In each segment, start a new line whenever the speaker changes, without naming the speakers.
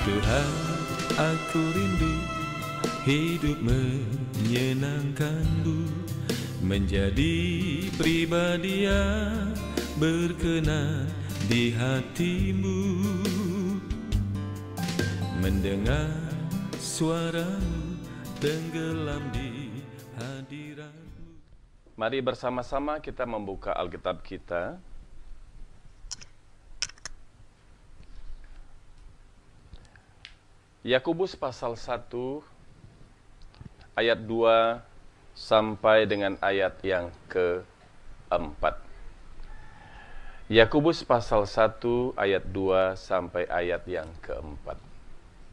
Tuhan aku rindu hidup menyenangkanmu Menjadi pribadi yang berkenan di hatimu Mendengar suaramu tenggelam di hadiratmu Mari bersama-sama kita membuka Alkitab kita Yakobus pasal 1 ayat 2 sampai dengan ayat yang ke-4. Yakobus pasal 1 ayat 2 sampai ayat yang ke-4.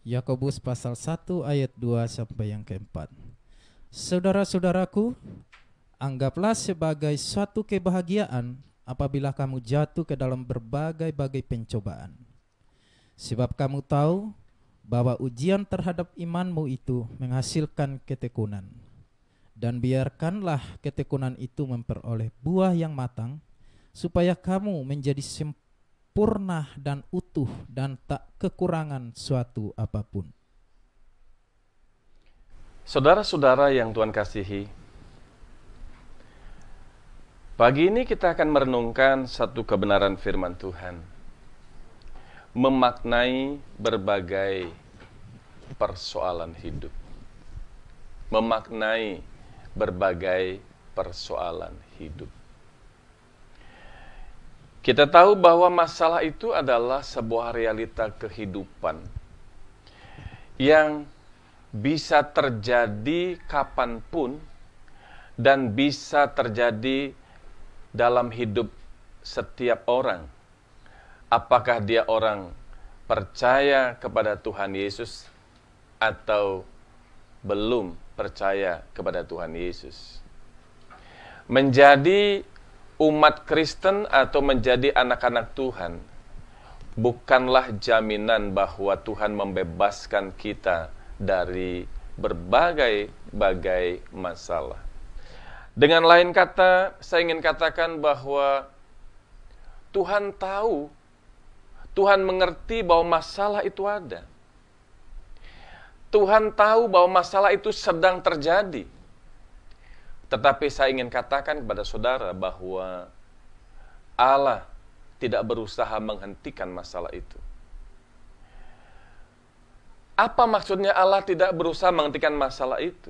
Yakobus pasal 1 ayat 2 sampai yang ke-4. Saudara-saudaraku, anggaplah sebagai suatu kebahagiaan apabila kamu jatuh ke dalam berbagai-bagai pencobaan. Sebab kamu tahu bahwa ujian terhadap imanmu itu menghasilkan ketekunan. Dan biarkanlah ketekunan itu memperoleh buah yang matang, supaya kamu menjadi sempurna dan utuh dan tak kekurangan suatu apapun.
Saudara-saudara yang Tuhan kasihi, pagi ini kita akan merenungkan satu kebenaran firman Tuhan memaknai berbagai persoalan hidup. Memaknai berbagai persoalan hidup. Kita tahu bahwa masalah itu adalah sebuah realita kehidupan yang bisa terjadi kapanpun dan bisa terjadi dalam hidup setiap orang apakah dia orang percaya kepada Tuhan Yesus atau belum percaya kepada Tuhan Yesus. Menjadi umat Kristen atau menjadi anak-anak Tuhan bukanlah jaminan bahwa Tuhan membebaskan kita dari berbagai-bagai masalah. Dengan lain kata, saya ingin katakan bahwa Tuhan tahu Tuhan mengerti bahwa masalah itu ada. Tuhan tahu bahwa masalah itu sedang terjadi. Tetapi saya ingin katakan kepada saudara bahwa Allah tidak berusaha menghentikan masalah itu. Apa maksudnya Allah tidak berusaha menghentikan masalah itu?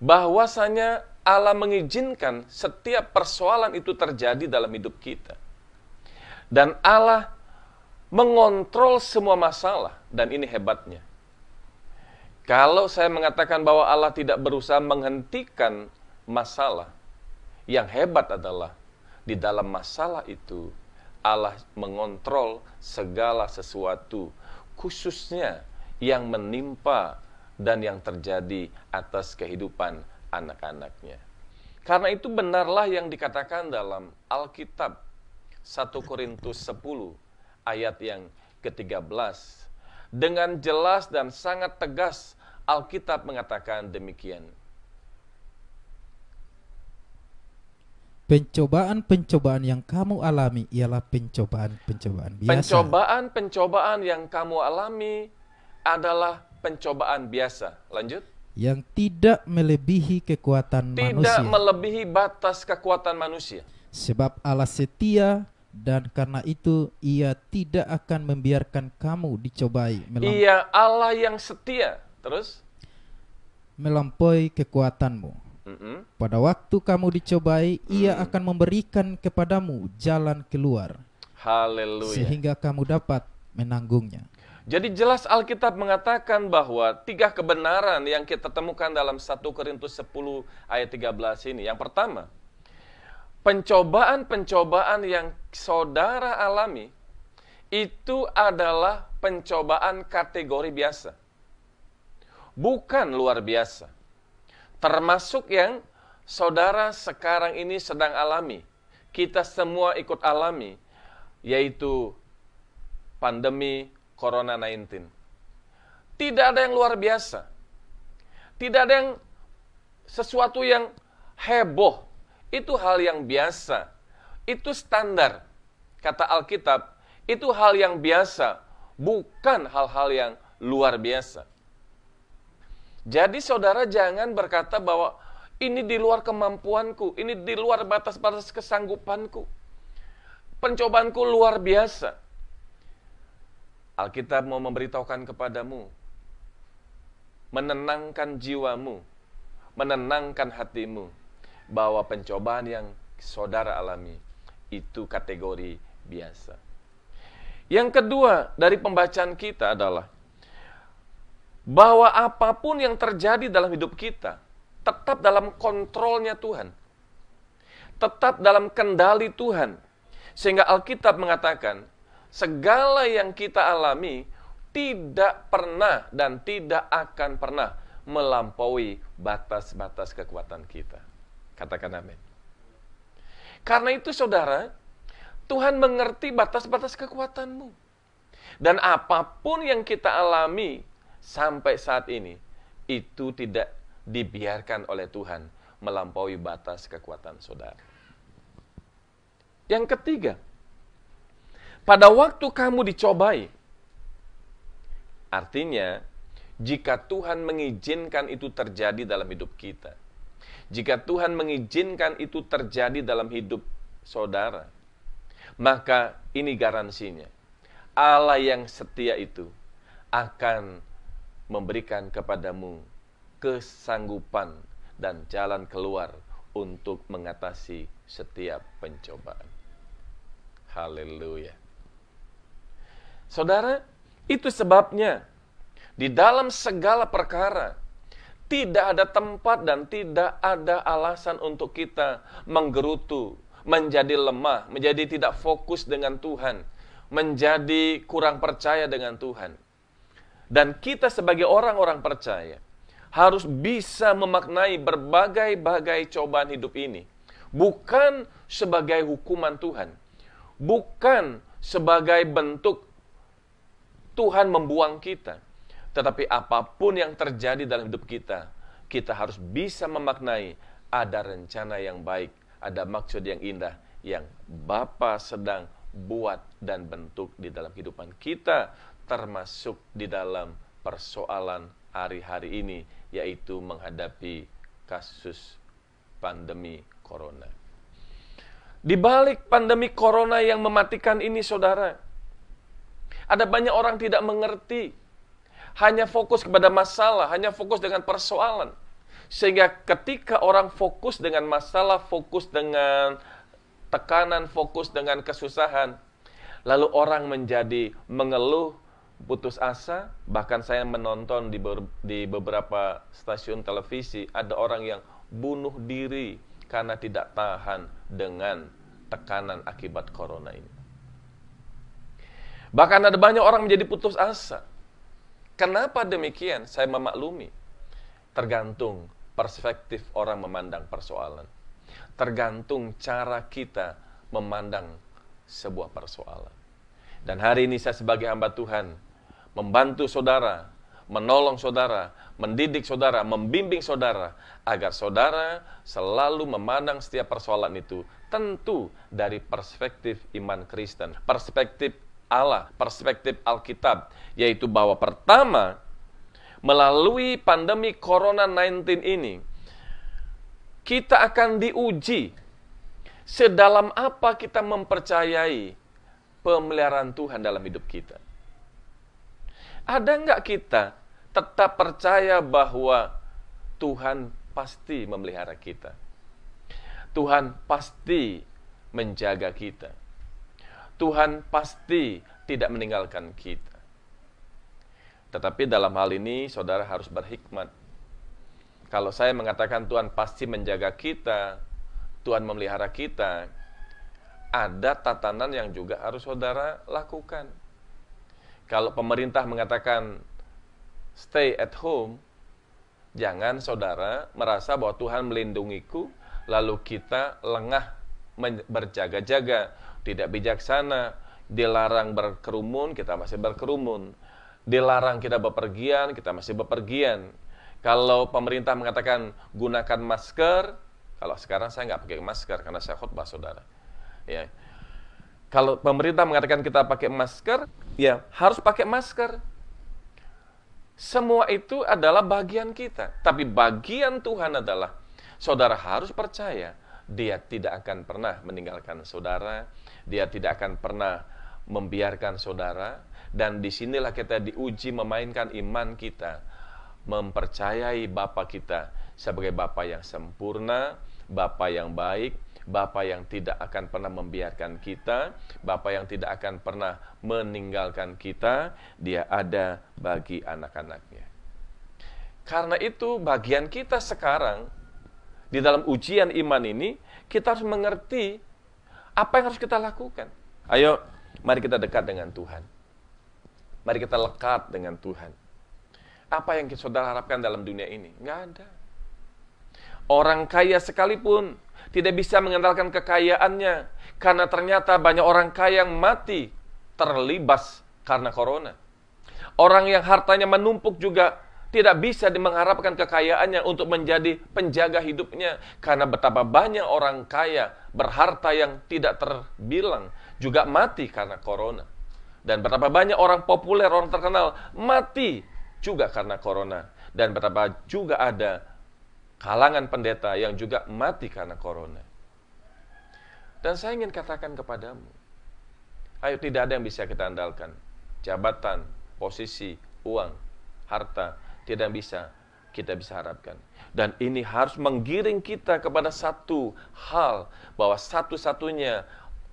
Bahwasanya Allah mengizinkan setiap persoalan itu terjadi dalam hidup kita. Dan Allah mengontrol semua masalah dan ini hebatnya. Kalau saya mengatakan bahwa Allah tidak berusaha menghentikan masalah, yang hebat adalah di dalam masalah itu Allah mengontrol segala sesuatu, khususnya yang menimpa dan yang terjadi atas kehidupan anak-anaknya. Karena itu benarlah yang dikatakan dalam Alkitab 1 Korintus 10 ayat yang ke-13. Dengan jelas dan sangat tegas Alkitab mengatakan demikian.
Pencobaan-pencobaan yang kamu alami ialah pencobaan-pencobaan biasa.
Pencobaan-pencobaan yang kamu alami adalah pencobaan biasa. Lanjut.
Yang tidak melebihi kekuatan tidak manusia. Tidak
melebihi batas kekuatan manusia.
Sebab Allah setia dan karena itu ia tidak akan membiarkan kamu dicobai melampaui.
Ia Allah yang setia. Terus
melampaui kekuatanmu. Mm-hmm. Pada waktu kamu dicobai, mm. ia akan memberikan kepadamu jalan keluar. Haleluya. Sehingga kamu dapat menanggungnya.
Jadi jelas Alkitab mengatakan bahwa tiga kebenaran yang kita temukan dalam 1 Korintus 10 ayat 13 ini. Yang pertama, pencobaan-pencobaan yang saudara alami itu adalah pencobaan kategori biasa. Bukan luar biasa. Termasuk yang saudara sekarang ini sedang alami. Kita semua ikut alami, yaitu pandemi Corona 19. Tidak ada yang luar biasa. Tidak ada yang sesuatu yang heboh itu hal yang biasa, itu standar. Kata Alkitab, itu hal yang biasa, bukan hal-hal yang luar biasa. Jadi saudara jangan berkata bahwa ini di luar kemampuanku, ini di luar batas-batas kesanggupanku. Pencobaanku luar biasa. Alkitab mau memberitahukan kepadamu, menenangkan jiwamu, menenangkan hatimu, bahwa pencobaan yang saudara alami itu kategori biasa. Yang kedua dari pembacaan kita adalah bahwa apapun yang terjadi dalam hidup kita tetap dalam kontrolnya Tuhan. Tetap dalam kendali Tuhan. Sehingga Alkitab mengatakan, segala yang kita alami tidak pernah dan tidak akan pernah melampaui batas-batas kekuatan kita. Katakan amin. Karena itu saudara, Tuhan mengerti batas-batas kekuatanmu. Dan apapun yang kita alami sampai saat ini, itu tidak dibiarkan oleh Tuhan melampaui batas kekuatan saudara. Yang ketiga, pada waktu kamu dicobai, artinya jika Tuhan mengizinkan itu terjadi dalam hidup kita, jika Tuhan mengizinkan itu terjadi dalam hidup saudara, maka ini garansinya. Allah yang setia itu akan memberikan kepadamu kesanggupan dan jalan keluar untuk mengatasi setiap pencobaan. Haleluya. Saudara, itu sebabnya di dalam segala perkara tidak ada tempat dan tidak ada alasan untuk kita menggerutu, menjadi lemah, menjadi tidak fokus dengan Tuhan, menjadi kurang percaya dengan Tuhan. Dan kita sebagai orang-orang percaya harus bisa memaknai berbagai-bagai cobaan hidup ini. Bukan sebagai hukuman Tuhan. Bukan sebagai bentuk Tuhan membuang kita tetapi apapun yang terjadi dalam hidup kita, kita harus bisa memaknai ada rencana yang baik, ada maksud yang indah yang Bapa sedang buat dan bentuk di dalam kehidupan kita, termasuk di dalam persoalan hari-hari ini, yaitu menghadapi kasus pandemi corona. Di balik pandemi corona yang mematikan ini, saudara, ada banyak orang tidak mengerti hanya fokus kepada masalah, hanya fokus dengan persoalan. Sehingga ketika orang fokus dengan masalah, fokus dengan tekanan, fokus dengan kesusahan, lalu orang menjadi mengeluh, putus asa, bahkan saya menonton di, ber, di beberapa stasiun televisi ada orang yang bunuh diri karena tidak tahan dengan tekanan akibat corona ini. Bahkan ada banyak orang menjadi putus asa Kenapa demikian? Saya memaklumi. Tergantung perspektif orang memandang persoalan. Tergantung cara kita memandang sebuah persoalan. Dan hari ini saya sebagai hamba Tuhan membantu saudara, menolong saudara, mendidik saudara, membimbing saudara agar saudara selalu memandang setiap persoalan itu tentu dari perspektif iman Kristen, perspektif Allah, perspektif Alkitab, yaitu bahwa pertama, melalui pandemi Corona-19 ini, kita akan diuji sedalam apa kita mempercayai pemeliharaan Tuhan dalam hidup kita. Ada nggak kita tetap percaya bahwa Tuhan pasti memelihara kita? Tuhan pasti menjaga kita. Tuhan pasti tidak meninggalkan kita. Tetapi dalam hal ini saudara harus berhikmat. Kalau saya mengatakan Tuhan pasti menjaga kita, Tuhan memelihara kita, ada tatanan yang juga harus saudara lakukan. Kalau pemerintah mengatakan stay at home, jangan saudara merasa bahwa Tuhan melindungiku, lalu kita lengah berjaga-jaga tidak bijaksana, dilarang berkerumun, kita masih berkerumun. Dilarang kita bepergian, kita masih bepergian. Kalau pemerintah mengatakan gunakan masker, kalau sekarang saya nggak pakai masker karena saya khutbah saudara. Ya. Kalau pemerintah mengatakan kita pakai masker, ya harus pakai masker. Semua itu adalah bagian kita. Tapi bagian Tuhan adalah saudara harus percaya dia tidak akan pernah meninggalkan saudara, dia tidak akan pernah membiarkan saudara dan disinilah kita diuji memainkan iman kita mempercayai Bapa kita sebagai Bapa yang sempurna, Bapa yang baik, Bapa yang tidak akan pernah membiarkan kita, Bapa yang tidak akan pernah meninggalkan kita, Dia ada bagi anak-anaknya. Karena itu bagian kita sekarang di dalam ujian iman ini, kita harus mengerti apa yang harus kita lakukan? Ayo, mari kita dekat dengan Tuhan. Mari kita lekat dengan Tuhan. Apa yang kita saudara harapkan dalam dunia ini? Nggak ada. Orang kaya sekalipun tidak bisa mengandalkan kekayaannya karena ternyata banyak orang kaya yang mati terlibas karena corona. Orang yang hartanya menumpuk juga tidak bisa mengharapkan kekayaannya untuk menjadi penjaga hidupnya karena betapa banyak orang kaya berharta yang tidak terbilang juga mati karena corona. Dan betapa banyak orang populer, orang terkenal mati juga karena corona. Dan betapa juga ada kalangan pendeta yang juga mati karena corona. Dan saya ingin katakan kepadamu, ayo tidak ada yang bisa kita andalkan. Jabatan, posisi, uang, harta, tidak bisa kita bisa harapkan. Dan ini harus menggiring kita kepada satu hal bahwa satu-satunya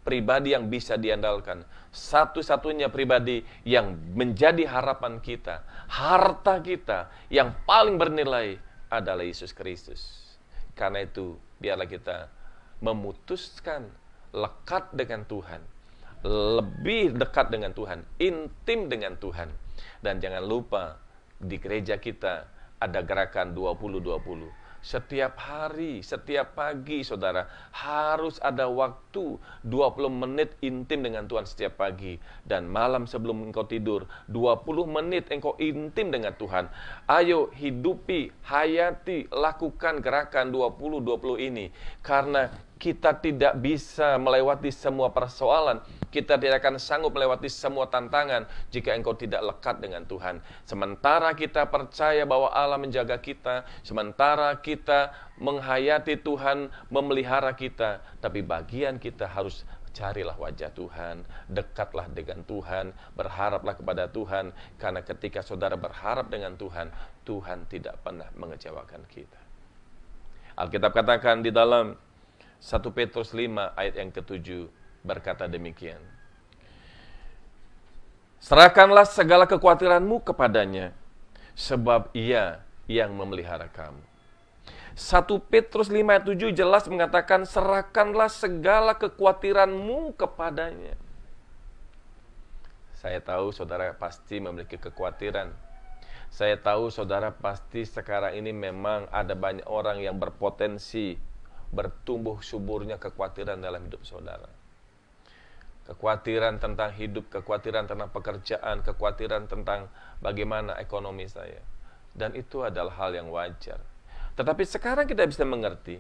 pribadi yang bisa diandalkan, satu-satunya pribadi yang menjadi harapan kita, harta kita yang paling bernilai adalah Yesus Kristus. Karena itu, biarlah kita memutuskan lekat dengan Tuhan, lebih dekat dengan Tuhan, intim dengan Tuhan, dan jangan lupa di gereja kita ada gerakan 20-20. Setiap hari, setiap pagi saudara harus ada waktu 20 menit intim dengan Tuhan setiap pagi dan malam sebelum engkau tidur 20 menit engkau intim dengan Tuhan. Ayo hidupi, hayati, lakukan gerakan 20-20 ini karena kita tidak bisa melewati semua persoalan, kita tidak akan sanggup melewati semua tantangan jika engkau tidak lekat dengan Tuhan. Sementara kita percaya bahwa Allah menjaga kita, sementara kita menghayati Tuhan memelihara kita, tapi bagian kita harus carilah wajah Tuhan, dekatlah dengan Tuhan, berharaplah kepada Tuhan, karena ketika saudara berharap dengan Tuhan, Tuhan tidak pernah mengecewakan kita. Alkitab katakan di dalam 1 Petrus 5 ayat yang ketujuh berkata demikian. Serahkanlah segala kekhawatiranmu kepadanya, sebab ia yang memelihara kamu. 1 Petrus 5 ayat 7 jelas mengatakan serahkanlah segala kekhawatiranmu kepadanya. Saya tahu saudara pasti memiliki kekhawatiran. Saya tahu saudara pasti sekarang ini memang ada banyak orang yang berpotensi bertumbuh suburnya kekhawatiran dalam hidup saudara. Kekhawatiran tentang hidup, kekhawatiran tentang pekerjaan, kekhawatiran tentang bagaimana ekonomi saya. Dan itu adalah hal yang wajar. Tetapi sekarang kita bisa mengerti,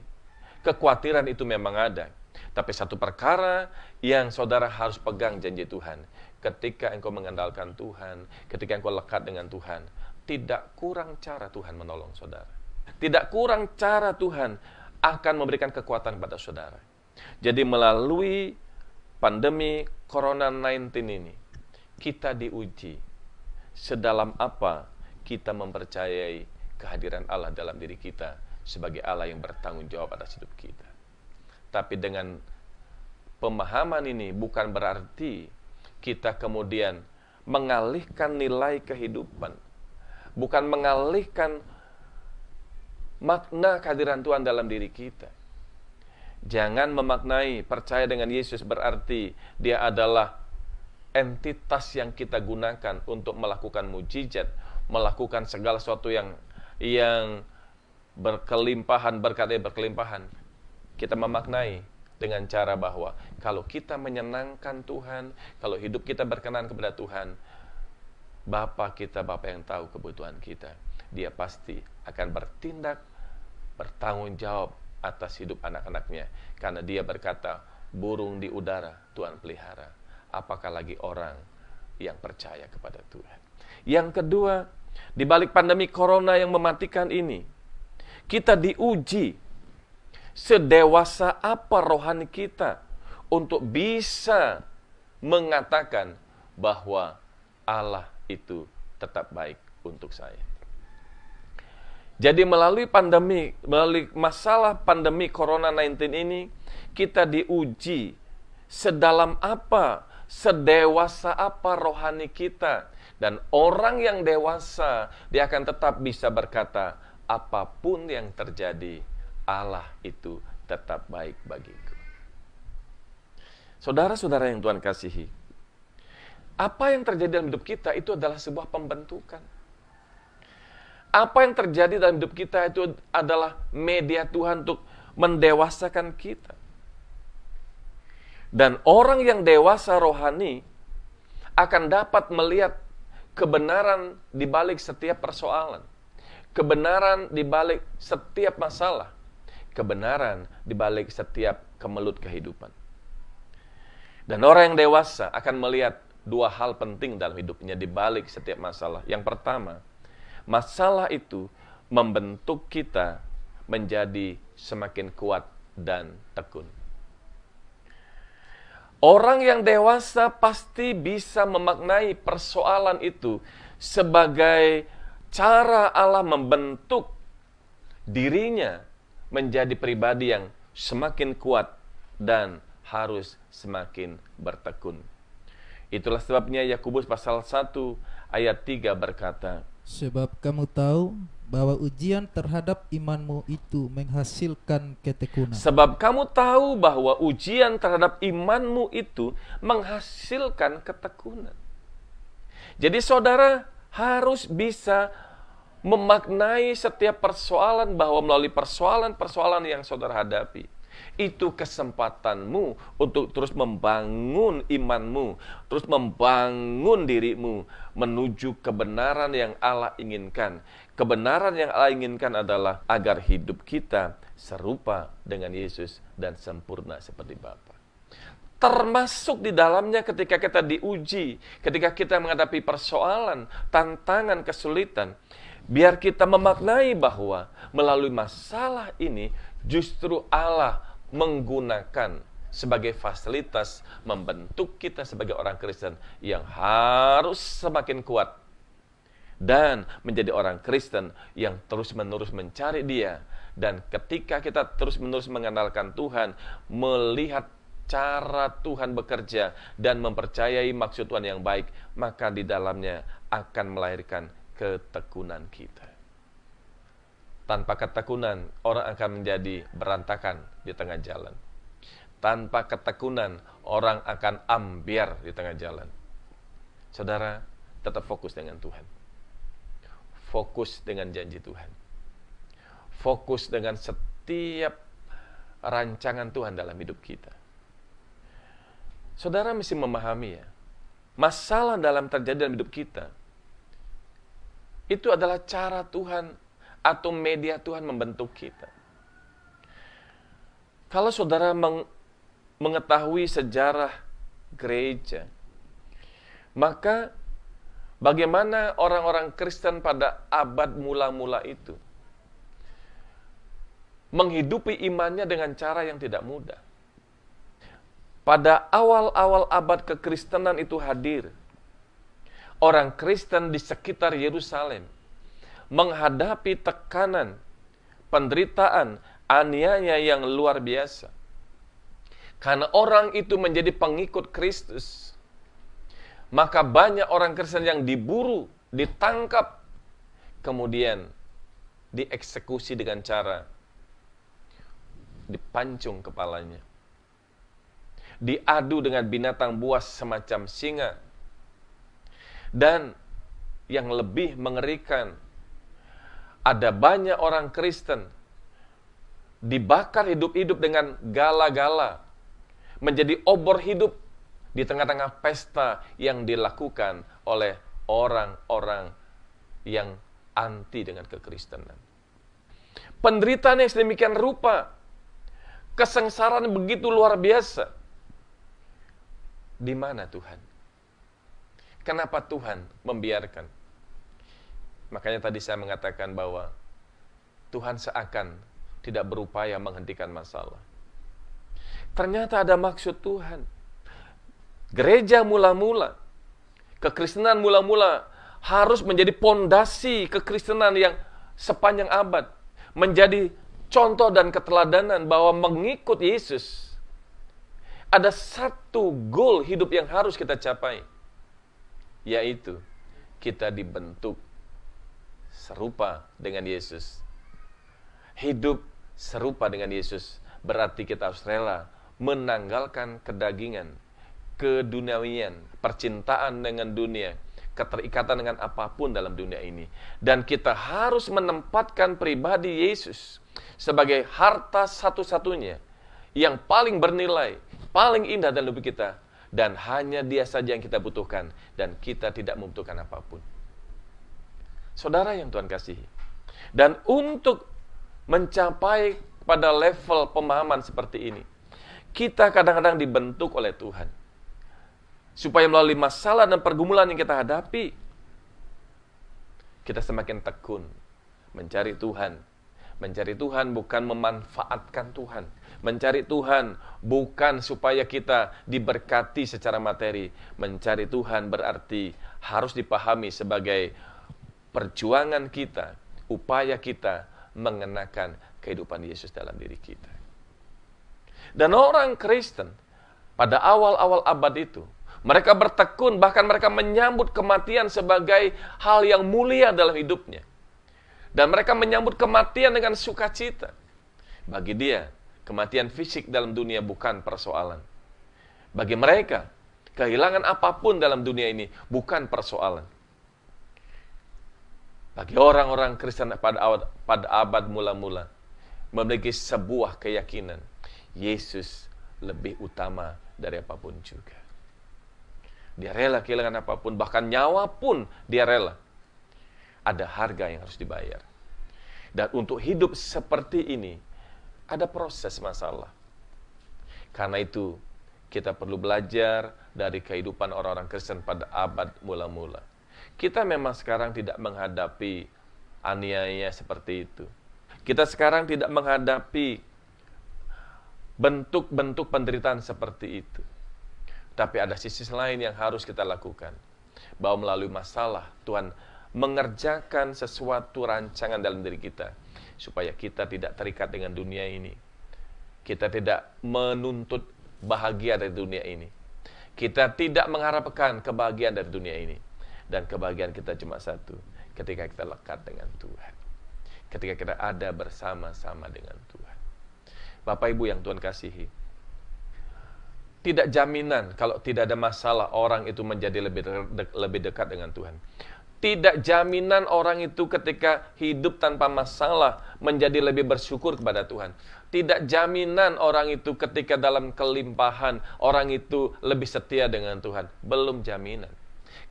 kekhawatiran itu memang ada. Tapi satu perkara yang saudara harus pegang janji Tuhan. Ketika engkau mengandalkan Tuhan, ketika engkau lekat dengan Tuhan, tidak kurang cara Tuhan menolong saudara. Tidak kurang cara Tuhan akan memberikan kekuatan kepada saudara. Jadi melalui pandemi Corona-19 ini, kita diuji sedalam apa kita mempercayai kehadiran Allah dalam diri kita sebagai Allah yang bertanggung jawab atas hidup kita. Tapi dengan pemahaman ini bukan berarti kita kemudian mengalihkan nilai kehidupan, bukan mengalihkan makna kehadiran Tuhan dalam diri kita. Jangan memaknai percaya dengan Yesus berarti dia adalah entitas yang kita gunakan untuk melakukan mujizat, melakukan segala sesuatu yang yang berkelimpahan, berkatnya berkelimpahan. Kita memaknai dengan cara bahwa kalau kita menyenangkan Tuhan, kalau hidup kita berkenan kepada Tuhan, Bapa kita, Bapa yang tahu kebutuhan kita, Dia pasti akan bertindak bertanggung jawab atas hidup anak-anaknya. Karena dia berkata, burung di udara Tuhan pelihara. Apakah lagi orang yang percaya kepada Tuhan. Yang kedua, di balik pandemi corona yang mematikan ini, kita diuji sedewasa apa rohani kita untuk bisa mengatakan bahwa Allah itu tetap baik untuk saya. Jadi melalui pandemi, melalui masalah pandemi Corona 19 ini, kita diuji sedalam apa, sedewasa apa rohani kita. Dan orang yang dewasa, dia akan tetap bisa berkata, apapun yang terjadi, Allah itu tetap baik bagiku. Saudara-saudara yang Tuhan kasihi, apa yang terjadi dalam hidup kita itu adalah sebuah pembentukan. Apa yang terjadi dalam hidup kita itu adalah media Tuhan untuk mendewasakan kita. Dan orang yang dewasa rohani akan dapat melihat kebenaran di balik setiap persoalan, kebenaran di balik setiap masalah, kebenaran di balik setiap kemelut kehidupan. Dan orang yang dewasa akan melihat dua hal penting dalam hidupnya di balik setiap masalah. Yang pertama, Masalah itu membentuk kita menjadi semakin kuat dan tekun. Orang yang dewasa pasti bisa memaknai persoalan itu sebagai cara Allah membentuk dirinya menjadi pribadi yang semakin kuat dan harus semakin bertekun. Itulah sebabnya Yakobus pasal 1 ayat 3 berkata,
Sebab kamu tahu bahwa ujian terhadap imanmu itu menghasilkan ketekunan. Sebab
kamu tahu bahwa ujian terhadap imanmu itu menghasilkan ketekunan. Jadi saudara harus bisa memaknai setiap persoalan bahwa melalui persoalan-persoalan yang saudara hadapi, itu kesempatanmu untuk terus membangun imanmu, terus membangun dirimu menuju kebenaran yang Allah inginkan. Kebenaran yang Allah inginkan adalah agar hidup kita serupa dengan Yesus dan sempurna seperti Bapa termasuk di dalamnya ketika kita diuji, ketika kita menghadapi persoalan, tantangan, kesulitan. Biar kita memaknai bahwa melalui masalah ini justru Allah menggunakan sebagai fasilitas membentuk kita sebagai orang Kristen yang harus semakin kuat dan menjadi orang Kristen yang terus-menerus mencari Dia dan ketika kita terus-menerus mengenalkan Tuhan, melihat cara Tuhan bekerja dan mempercayai maksud Tuhan yang baik, maka di dalamnya akan melahirkan ketekunan kita. Tanpa ketekunan, orang akan menjadi berantakan di tengah jalan. Tanpa ketekunan, orang akan ambiar di tengah jalan. Saudara, tetap fokus dengan Tuhan. Fokus dengan janji Tuhan. Fokus dengan setiap rancangan Tuhan dalam hidup kita. Saudara mesti memahami ya, masalah dalam terjadi dalam hidup kita, itu adalah cara Tuhan atau media Tuhan membentuk kita. Kalau saudara meng mengetahui sejarah gereja, maka bagaimana orang-orang Kristen pada abad mula-mula itu menghidupi imannya dengan cara yang tidak mudah. Pada awal-awal abad kekristenan itu hadir orang Kristen di sekitar Yerusalem menghadapi tekanan, penderitaan, aniaya yang luar biasa. Karena orang itu menjadi pengikut Kristus, maka banyak orang Kristen yang diburu, ditangkap, kemudian dieksekusi dengan cara dipancung kepalanya. Diadu dengan binatang buas semacam singa. Dan yang lebih mengerikan, ada banyak orang Kristen dibakar hidup-hidup dengan gala-gala, menjadi obor hidup di tengah-tengah pesta yang dilakukan oleh orang-orang yang anti dengan kekristenan. Penderitaan yang sedemikian rupa, kesengsaraan begitu luar biasa. Di mana Tuhan? Kenapa Tuhan membiarkan? Makanya tadi saya mengatakan bahwa Tuhan seakan tidak berupaya menghentikan masalah. Ternyata ada maksud Tuhan. Gereja mula-mula, kekristenan mula-mula harus menjadi pondasi kekristenan yang sepanjang abad, menjadi contoh dan keteladanan bahwa mengikut Yesus ada satu goal hidup yang harus kita capai, yaitu kita dibentuk serupa dengan Yesus. Hidup serupa dengan Yesus berarti kita harus rela menanggalkan kedagingan, keduniawian, percintaan dengan dunia, keterikatan dengan apapun dalam dunia ini. Dan kita harus menempatkan pribadi Yesus sebagai harta satu-satunya yang paling bernilai, paling indah dalam hidup kita. Dan hanya dia saja yang kita butuhkan. Dan kita tidak membutuhkan apapun. Saudara yang Tuhan kasihi. Dan untuk mencapai pada level pemahaman seperti ini, kita kadang-kadang dibentuk oleh Tuhan. Supaya melalui masalah dan pergumulan yang kita hadapi, kita semakin tekun mencari Tuhan. Mencari Tuhan bukan memanfaatkan Tuhan. Mencari Tuhan bukan supaya kita diberkati secara materi. Mencari Tuhan berarti harus dipahami sebagai perjuangan kita, upaya kita mengenakan kehidupan Yesus dalam diri kita. Dan orang Kristen pada awal-awal abad itu, mereka bertekun bahkan mereka menyambut kematian sebagai hal yang mulia dalam hidupnya. Dan mereka menyambut kematian dengan sukacita. Bagi dia, kematian fisik dalam dunia bukan persoalan. Bagi mereka, kehilangan apapun dalam dunia ini bukan persoalan bagi orang-orang Kristen pada awal, pada abad mula-mula memiliki sebuah keyakinan Yesus lebih utama dari apapun juga. Dia rela kehilangan apapun, bahkan nyawa pun dia rela. Ada harga yang harus dibayar. Dan untuk hidup seperti ini, ada proses masalah. Karena itu, kita perlu belajar dari kehidupan orang-orang Kristen pada abad mula-mula kita memang sekarang tidak menghadapi aniaya seperti itu. Kita sekarang tidak menghadapi bentuk-bentuk penderitaan seperti itu. Tapi ada sisi lain yang harus kita lakukan. Bahwa melalui masalah, Tuhan mengerjakan sesuatu rancangan dalam diri kita. Supaya kita tidak terikat dengan dunia ini. Kita tidak menuntut bahagia dari dunia ini. Kita tidak mengharapkan kebahagiaan dari dunia ini. Dan kebahagiaan kita cuma satu, ketika kita lekat dengan Tuhan. Ketika kita ada bersama-sama dengan Tuhan. Bapak Ibu yang Tuhan kasihi, tidak jaminan kalau tidak ada masalah orang itu menjadi lebih de lebih dekat dengan Tuhan. Tidak jaminan orang itu ketika hidup tanpa masalah menjadi lebih bersyukur kepada Tuhan. Tidak jaminan orang itu ketika dalam kelimpahan orang itu lebih setia dengan Tuhan. Belum jaminan.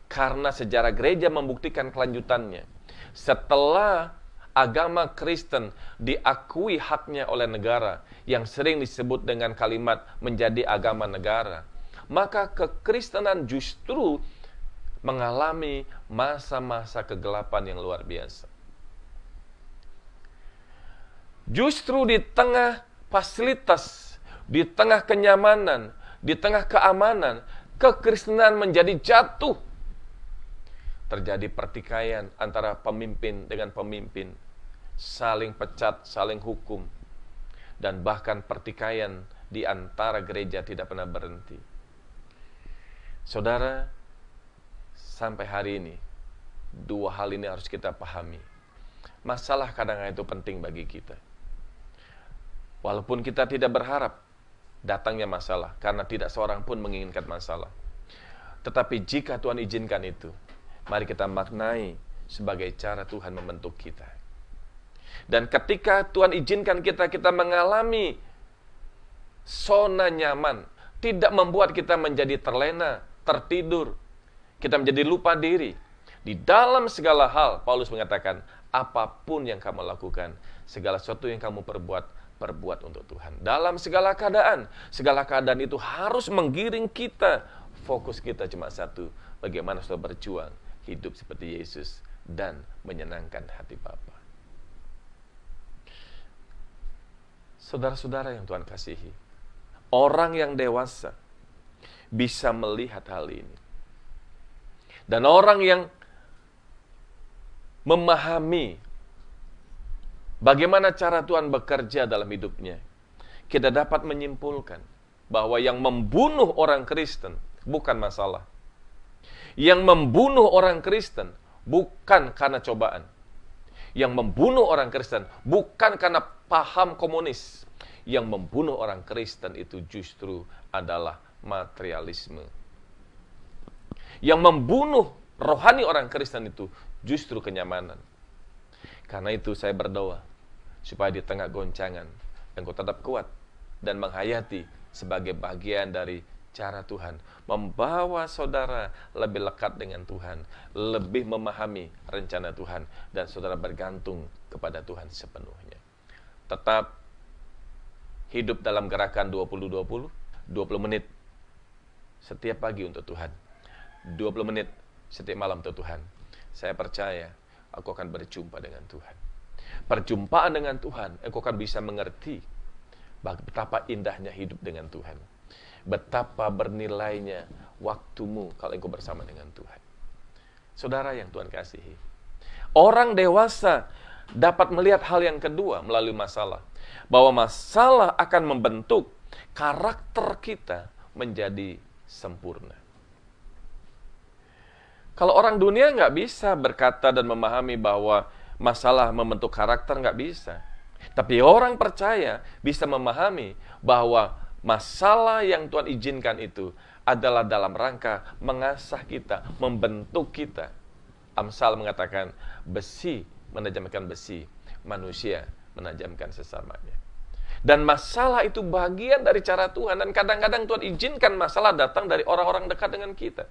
Karena sejarah gereja membuktikan kelanjutannya. Setelah agama Kristen diakui haknya oleh negara yang sering disebut dengan kalimat menjadi agama negara, maka kekristenan justru mengalami masa-masa kegelapan yang luar biasa. Justru di tengah fasilitas, di tengah kenyamanan, di tengah keamanan, kekristenan menjadi jatuh terjadi pertikaian antara pemimpin dengan pemimpin, saling pecat, saling hukum, dan bahkan pertikaian di antara gereja tidak pernah berhenti. Saudara, sampai hari ini, dua hal ini harus kita pahami. Masalah kadang-kadang itu penting bagi kita. Walaupun kita tidak berharap datangnya masalah, karena tidak seorang pun menginginkan masalah. Tetapi jika Tuhan izinkan itu, Mari kita maknai sebagai cara Tuhan membentuk kita. Dan ketika Tuhan izinkan kita, kita mengalami zona nyaman, tidak membuat kita menjadi terlena, tertidur, kita menjadi lupa diri. Di dalam segala hal, Paulus mengatakan, apapun yang kamu lakukan, segala sesuatu yang kamu perbuat, perbuat untuk Tuhan. Dalam segala keadaan, segala keadaan itu harus menggiring kita. Fokus kita cuma satu, bagaimana sudah berjuang hidup seperti Yesus dan menyenangkan hati Bapa. Saudara-saudara yang Tuhan kasihi, orang yang dewasa bisa melihat hal ini. Dan orang yang memahami bagaimana cara Tuhan bekerja dalam hidupnya, kita dapat menyimpulkan bahwa yang membunuh orang Kristen bukan masalah, yang membunuh orang Kristen bukan karena cobaan. Yang membunuh orang Kristen bukan karena paham komunis. Yang membunuh orang Kristen itu justru adalah materialisme. Yang membunuh rohani orang Kristen itu justru kenyamanan. Karena itu saya berdoa supaya di tengah goncangan engkau tetap kuat dan menghayati sebagai bagian dari cara Tuhan, membawa saudara lebih lekat dengan Tuhan, lebih memahami rencana Tuhan, dan saudara bergantung kepada Tuhan sepenuhnya. Tetap hidup dalam gerakan 20-20, 20 menit setiap pagi untuk Tuhan, 20 menit setiap malam untuk Tuhan. Saya percaya aku akan berjumpa dengan Tuhan. Perjumpaan dengan Tuhan, aku akan bisa mengerti betapa indahnya hidup dengan Tuhan betapa bernilainya waktumu kalau engkau bersama dengan Tuhan. Saudara yang Tuhan kasihi. Orang dewasa dapat melihat hal yang kedua melalui masalah. Bahwa masalah akan membentuk karakter kita menjadi sempurna. Kalau orang dunia nggak bisa berkata dan memahami bahwa masalah membentuk karakter nggak bisa. Tapi orang percaya bisa memahami bahwa Masalah yang Tuhan izinkan itu adalah dalam rangka mengasah kita, membentuk kita. Amsal mengatakan, besi menajamkan besi, manusia menajamkan sesamanya. Dan masalah itu bagian dari cara Tuhan. Dan kadang-kadang Tuhan izinkan masalah datang dari orang-orang dekat dengan kita.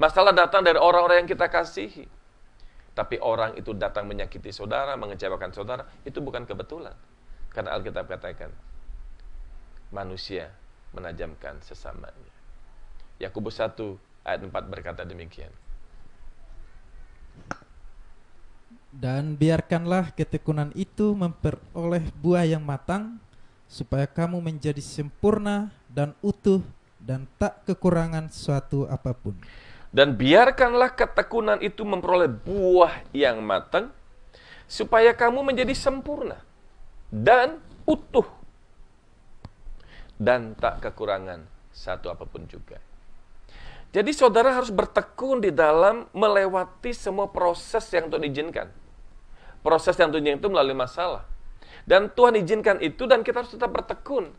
Masalah datang dari orang-orang yang kita kasihi. Tapi orang itu datang menyakiti saudara, mengecewakan saudara. Itu bukan kebetulan. Karena Alkitab katakan, manusia menajamkan sesamanya. Yakobus 1 ayat 4 berkata demikian.
Dan biarkanlah ketekunan itu memperoleh buah yang matang supaya kamu menjadi sempurna dan utuh dan tak kekurangan suatu apapun.
Dan biarkanlah ketekunan itu memperoleh buah yang matang supaya kamu menjadi sempurna dan utuh dan tak kekurangan satu apapun juga. Jadi saudara harus bertekun di dalam melewati semua proses yang Tuhan izinkan. Proses yang Tuhan itu melalui masalah. Dan Tuhan izinkan itu dan kita harus tetap bertekun.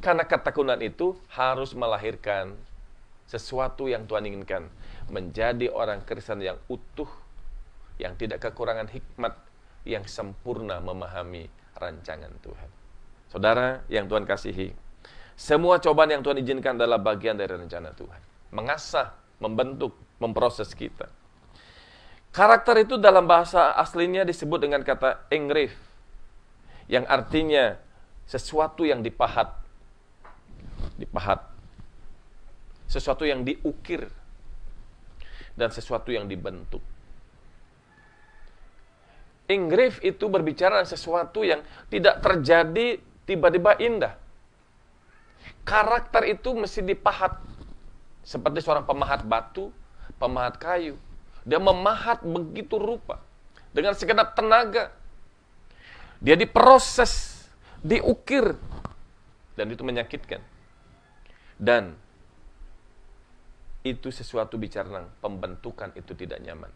Karena ketekunan itu harus melahirkan sesuatu yang Tuhan inginkan. Menjadi orang Kristen yang utuh, yang tidak kekurangan hikmat, yang sempurna memahami rancangan Tuhan. Saudara yang Tuhan kasihi, semua cobaan yang Tuhan izinkan adalah bagian dari rencana Tuhan. Mengasah, membentuk, memproses kita. Karakter itu dalam bahasa aslinya disebut dengan kata engrave, yang artinya sesuatu yang dipahat. Dipahat. Sesuatu yang diukir. Dan sesuatu yang dibentuk. Engrave itu berbicara sesuatu yang tidak terjadi tiba-tiba indah. Karakter itu mesti dipahat. Seperti seorang pemahat batu, pemahat kayu. Dia memahat begitu rupa. Dengan segenap tenaga. Dia diproses, diukir. Dan itu menyakitkan. Dan itu sesuatu bicara tentang pembentukan itu tidak nyaman.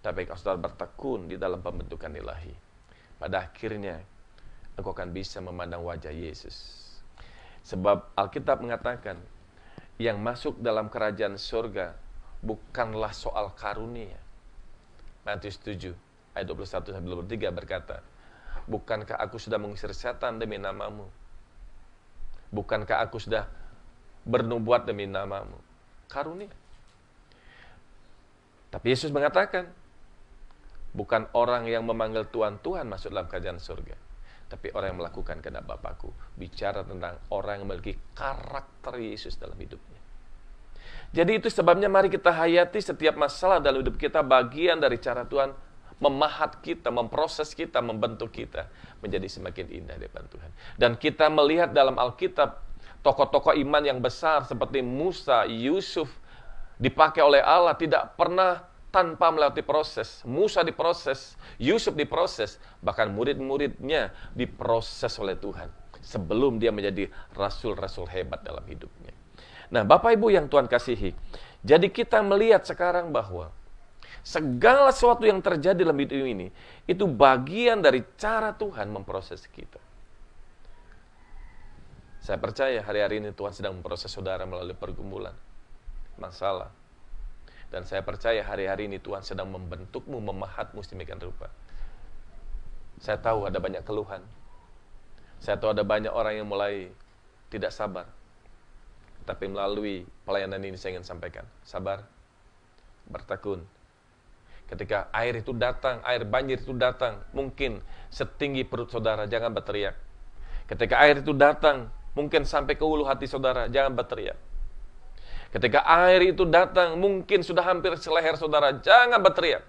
Tapi kalau saudara bertekun di dalam pembentukan ilahi, pada akhirnya engkau akan bisa memandang wajah Yesus. Sebab Alkitab mengatakan, yang masuk dalam kerajaan surga bukanlah soal karunia. Matius 7 ayat 21 sampai 23 berkata, Bukankah aku sudah mengusir setan demi namamu? Bukankah aku sudah bernubuat demi namamu? Karunia. Tapi Yesus mengatakan, bukan orang yang memanggil Tuhan, Tuhan masuk dalam kerajaan surga tapi orang yang melakukan kehendak Bapakku. Bicara tentang orang yang memiliki karakter Yesus dalam hidupnya. Jadi itu sebabnya mari kita hayati setiap masalah dalam hidup kita bagian dari cara Tuhan memahat kita, memproses kita, membentuk kita menjadi semakin indah di depan Tuhan. Dan kita melihat dalam Alkitab tokoh-tokoh iman yang besar seperti Musa, Yusuf dipakai oleh Allah tidak pernah tanpa melewati proses. Musa diproses, Yusuf diproses, bahkan murid-muridnya diproses oleh Tuhan sebelum dia menjadi rasul-rasul hebat dalam hidupnya. Nah, Bapak Ibu yang Tuhan kasihi, jadi kita melihat sekarang bahwa segala sesuatu yang terjadi dalam hidup ini itu bagian dari cara Tuhan memproses kita. Saya percaya hari-hari ini Tuhan sedang memproses saudara melalui pergumulan, masalah, dan saya percaya hari-hari ini Tuhan sedang membentukmu, memahatmu sedemikian rupa. Saya tahu ada banyak keluhan. Saya tahu ada banyak orang yang mulai tidak sabar. Tapi melalui pelayanan ini saya ingin sampaikan. Sabar, bertekun. Ketika air itu datang, air banjir itu datang, mungkin setinggi perut saudara, jangan berteriak. Ketika air itu datang, mungkin sampai ke ulu hati saudara, jangan berteriak. Ketika air itu datang, mungkin sudah hampir seleher saudara. Jangan berteriak.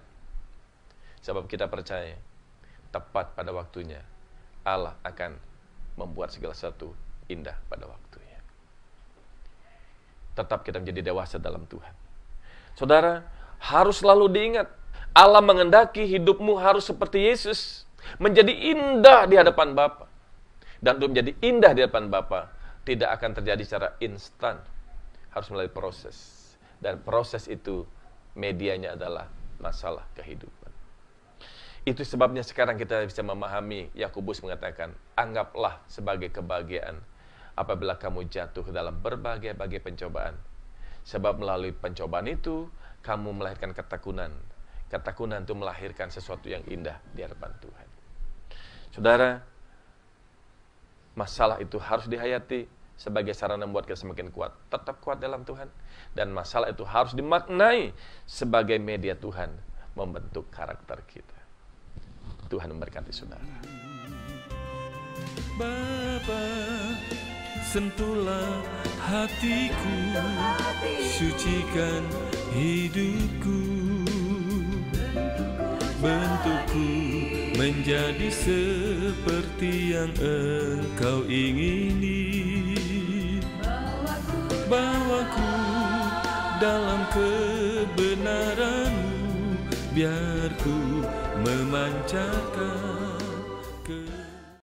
Sebab kita percaya, tepat pada waktunya, Allah akan membuat segala sesuatu indah pada waktunya. Tetap kita menjadi dewasa dalam Tuhan. Saudara, harus selalu diingat, Allah mengendaki hidupmu harus seperti Yesus. Menjadi indah di hadapan Bapa. Dan untuk menjadi indah di hadapan Bapa, tidak akan terjadi secara instan harus melalui proses. Dan proses itu medianya adalah masalah kehidupan. Itu sebabnya sekarang kita bisa memahami Yakobus mengatakan, anggaplah sebagai kebahagiaan apabila kamu jatuh dalam berbagai-bagai pencobaan. Sebab melalui pencobaan itu, kamu melahirkan ketekunan. Ketekunan itu melahirkan sesuatu yang indah di hadapan Tuhan. Saudara, masalah itu harus dihayati, sebagai sarana membuat kita semakin kuat. Tetap kuat dalam Tuhan. Dan masalah itu harus dimaknai sebagai media Tuhan membentuk karakter kita. Tuhan memberkati saudara. Bapa, sentuhlah hatiku, sucikan hidupku, bentukku menjadi seperti yang engkau ingini bawaku dalam kebenaranmu biarku memancarkan